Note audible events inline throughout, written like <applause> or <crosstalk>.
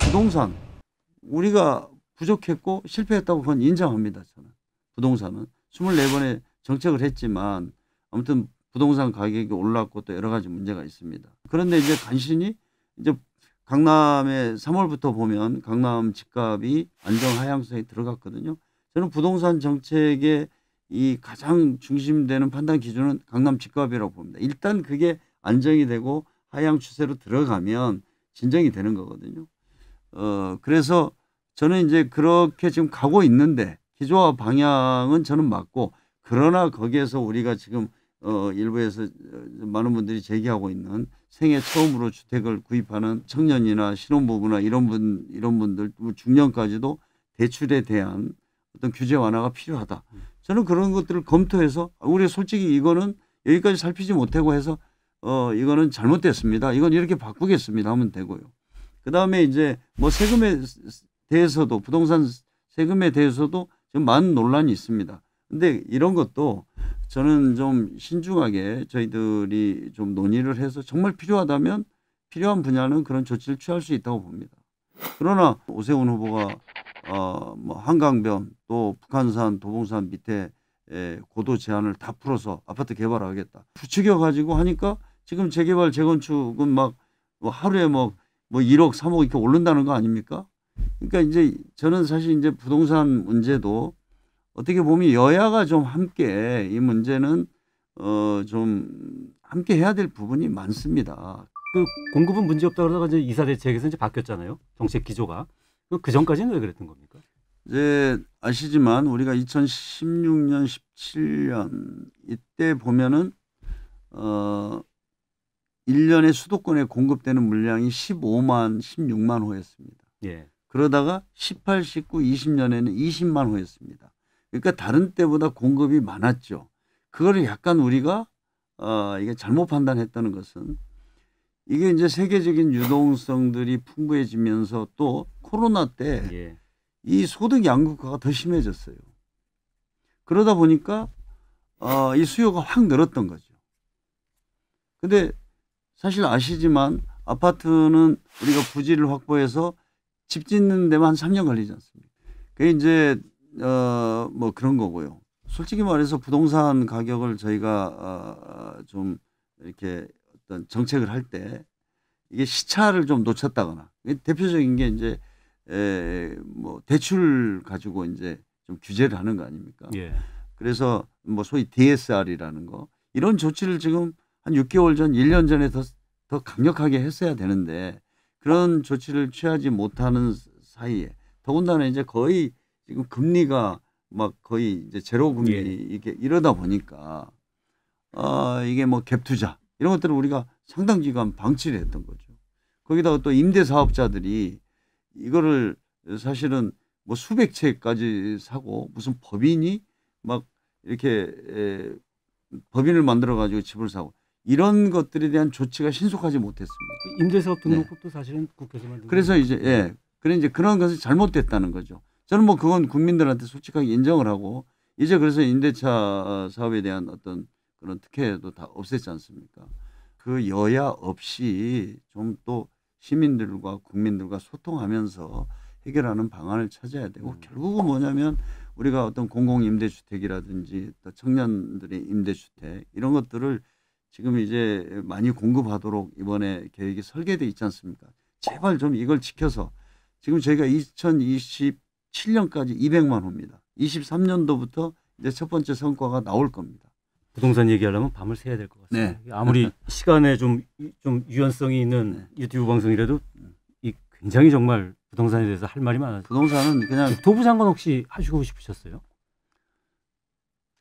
부동산 우리가 부족했고 실패했다고 그건 인정합니다. 저는 부동산은 24번의 정책을 했지만 아무튼 부동산 가격이 올랐고 또 여러 가지 문제가 있습니다. 그런데 이제 간신히 이제 강남에 3월부터 보면 강남 집값이 안정 하향세에 들어갔거든요. 저는 부동산 정책의 이 가장 중심되는 판단 기준은 강남 집값이라고 봅니다. 일단 그게 안정이 되고 하향 추세로 들어가면 진정이 되는 거거든요. 어, 그래서 저는 이제 그렇게 지금 가고 있는데 기조와 방향은 저는 맞고 그러나 거기에서 우리가 지금 어, 일부에서 어, 많은 분들이 제기하고 있는 생애 처음으로 주택을 구입하는 청년이나 신혼부부나 이런 분, 이런 분들, 뭐 중년까지도 대출에 대한 어떤 규제 완화가 필요하다. 음. 저는 그런 것들을 검토해서 우리 솔직히 이거는 여기까지 살피지 못하고 해서 어 이거는 잘못됐습니다. 이건 이렇게 바꾸겠습니다 하면 되고요. 그다음에 이제 뭐 세금에 대해서도 부동산 세금에 대해서도 지금 많은 논란이 있습니다. 근데 이런 것도 저는 좀 신중하게 저희들이 좀 논의를 해서 정말 필요하다면 필요한 분야는 그런 조치를 취할 수 있다고 봅니다. 그러나 오세훈 후보가 어, 뭐 한강변 또 북한산 도봉산 밑에 에, 고도 제한을 다 풀어서 아파트 개발하겠다. 부추겨 가지고 하니까 지금 재개발 재건축은 막뭐 하루에 뭐뭐 뭐 1억 뭐 3억 이렇게 오른다는 거 아닙니까? 그러니까 이제 저는 사실 이제 부동산 문제도 어떻게 보면 여야가 좀 함께 이 문제는 어 좀 함께 해야 될 부분이 많습니다. 그 공급은 문제 없다 그러다가 이제 이사 대책에서 이제 바뀌었잖아요. 정책 기조가. 그, 그 전까지는 왜 그랬던 겁니까? 이제 아시지만 우리가 2016년 17년 이때 보면은 어 1년에 수도권에 공급되는 물량이 15만, 16만 호였습니다. 예. 그러다가 18, 19, 20년에는 20만 호였습니다. 그러니까 다른 때보다 공급이 많았죠. 그거를 약간 우리가 어, 이게 잘못 판단했다는 것은 이게 이제 세계적인 유동성들이 풍부해지면서 또 코로나 때이 예. 소득 양극화가 더 심해졌어요. 그러다 보니까 어, 이 수요가 확 늘었던 거죠. 근데 사실 아시지만 아파트는 우리가 부지를 확보해서 집 짓는 데만 한 3년 걸리지 않습니까? 그게 이제 어 뭐 그런 거고요. 솔직히 말해서 부동산 가격을 저희가 어, 어 좀 이렇게 어떤 정책을 할 때 이게 시차를 좀 놓쳤다거나 대표적인 게 이제 에, 뭐 대출 가지고 이제 좀 규제를 하는 거 아닙니까? 예. 그래서 뭐 소위 DSR이라는 거 이런 조치를 지금 한 6개월 전, 1년 전에 더, 더 강력하게 했어야 되는데 그런 조치를 취하지 못하는 사이에 더군다나 이제 거의 지금 금리가 막 거의 이제 제로 금리 예. 이렇게 이러다 보니까 어, 이게 뭐 갭 투자 이런 것들을 우리가 상당 기간 방치를 했던 거죠. 거기다가 또 임대 사업자들이 이거를 사실은 뭐 수백 채까지 사고 무슨 법인이 막 이렇게 에, 법인을 만들어 가지고 집을 사고 이런 것들에 대한 조치가 신속하지 못했습니다. 그 임대사업 네. 등록법도 네. 사실은 국회에서만 그래서 이제 예. 그래 이제 그런 것이 잘못됐다는 거죠. 저는 뭐 그건 국민들한테 솔직하게 인정을 하고 이제 그래서 임대차 사업에 대한 어떤 그런 특혜도 다 없앴지 않습니까? 그 여야 없이 좀 또 시민들과 국민들과 소통하면서 해결하는 방안을 찾아야 되고 음. 결국은 뭐냐면 우리가 어떤 공공 임대주택이라든지 또 청년들의 임대주택 이런 것들을 지금 이제 많이 공급하도록 이번에 계획이 설계돼 있지 않습니까? 제발 좀 이걸 지켜서 지금 저희가 2027년까지 200만 호입니다. 23년도부터 이제 첫 번째 성과가 나올 겁니다. 부동산 얘기하려면 밤을 새야 될 것 같습니다. 네. 아무리 <laughs> 시간에 좀 좀 유연성이 있는 네. 유튜브 방송이라도 이 굉장히 정말 부동산에 대해서 할 말이 많아요. 부동산은 그냥 도부장관 혹시 하시고 싶으셨어요?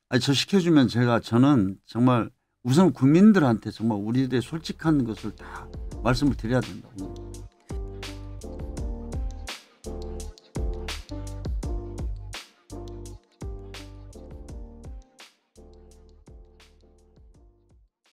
아니 저 시켜주면 제가 저는 정말 우선 국민들한테 정말 뭐 우리들의 솔직한 것을 다 말씀을 드려야 된다고